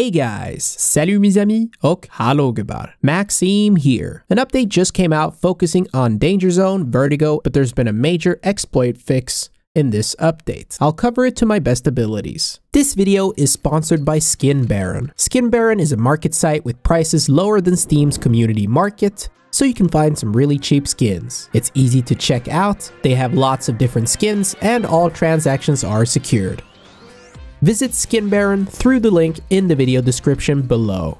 Hey guys, salut mes amis, ok hallo gebar. Maxime here. An update just came out focusing on Danger Zone, Vertigo, but there's been a major exploit fix in this update. I'll cover it to my best abilities. This video is sponsored by Skin Baron. Skin Baron is a market site with prices lower than Steam's community market, so you can find some really cheap skins. It's easy to check out, they have lots of different skins, and all transactions are secured visit Skin Baron through the link in the video description below.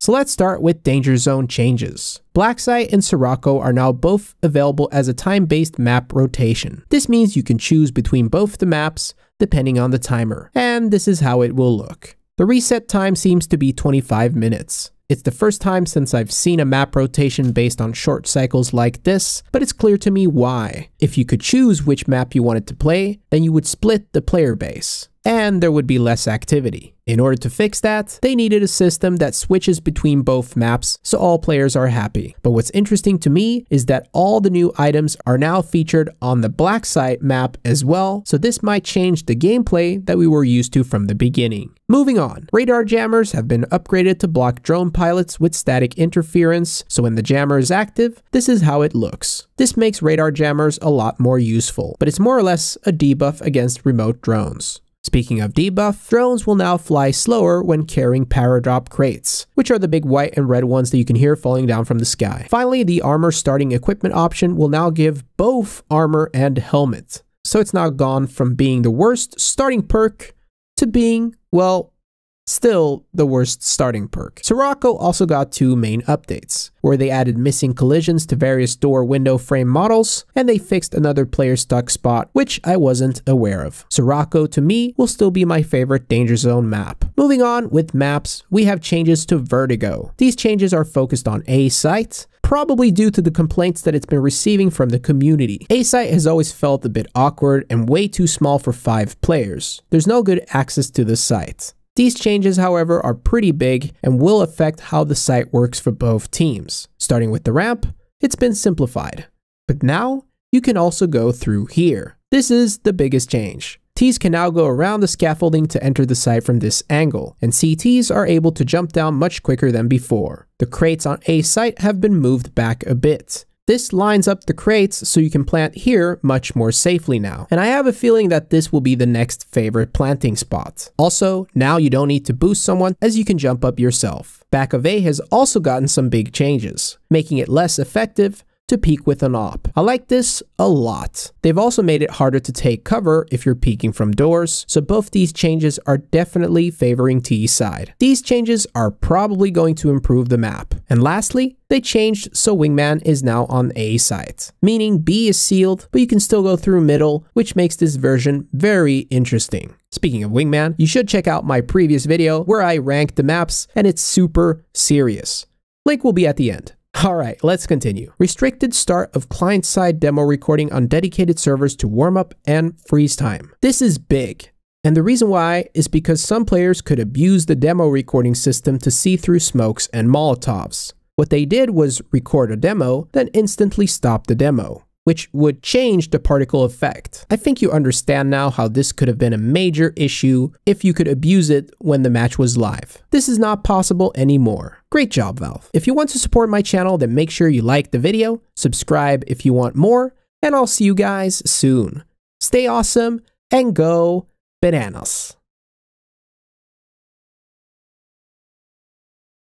So let's start with Danger Zone changes. Black Sight and Sirocco are now both available as a time-based map rotation. This means you can choose between both the maps depending on the timer, and this is how it will look. The reset time seems to be 25 minutes. It's the first time since I've seen a map rotation based on short cycles like this, but it's clear to me why. If you could choose which map you wanted to play, then you would split the player base and there would be less activity. In order to fix that, they needed a system that switches between both maps so all players are happy. But what's interesting to me is that all the new items are now featured on the black site map as well, so this might change the gameplay that we were used to from the beginning. Moving on, radar jammers have been upgraded to block drone pilots with static interference, so when the jammer is active, this is how it looks. This makes radar jammers a lot more useful, but it's more or less a debuff against remote drones. Speaking of debuff, drones will now fly slower when carrying paradrop crates, which are the big white and red ones that you can hear falling down from the sky. Finally, the armor starting equipment option will now give both armor and helmet. So it's now gone from being the worst starting perk to being, well, Still, the worst starting perk. Sirocco also got two main updates, where they added missing collisions to various door window frame models, and they fixed another player stuck spot, which I wasn't aware of. Sirocco, to me, will still be my favorite Danger Zone map. Moving on with maps, we have changes to Vertigo. These changes are focused on A site, probably due to the complaints that it's been receiving from the community. A site has always felt a bit awkward and way too small for five players. There's no good access to the site. These changes, however, are pretty big and will affect how the site works for both teams. Starting with the ramp, it's been simplified. But now, you can also go through here. This is the biggest change. T's can now go around the scaffolding to enter the site from this angle, and CTs are able to jump down much quicker than before. The crates on A site have been moved back a bit. This lines up the crates so you can plant here much more safely now. And I have a feeling that this will be the next favorite planting spot. Also, now you don't need to boost someone as you can jump up yourself. Back of A has also gotten some big changes, making it less effective to peek with an op. I like this a lot. They've also made it harder to take cover if you're peeking from doors, so both these changes are definitely favoring T's side. These changes are probably going to improve the map. And lastly, they changed so Wingman is now on A site, meaning B is sealed, but you can still go through middle, which makes this version very interesting. Speaking of Wingman, you should check out my previous video where I ranked the maps and it's super serious. Link will be at the end. All right, let's continue. Restricted start of client-side demo recording on dedicated servers to warm up and freeze time. This is big. And the reason why is because some players could abuse the demo recording system to see through smokes and molotovs. What they did was record a demo, then instantly stop the demo which would change the particle effect. I think you understand now how this could have been a major issue if you could abuse it when the match was live. This is not possible anymore. Great job, Valve. If you want to support my channel, then make sure you like the video, subscribe if you want more, and I'll see you guys soon. Stay awesome and go bananas.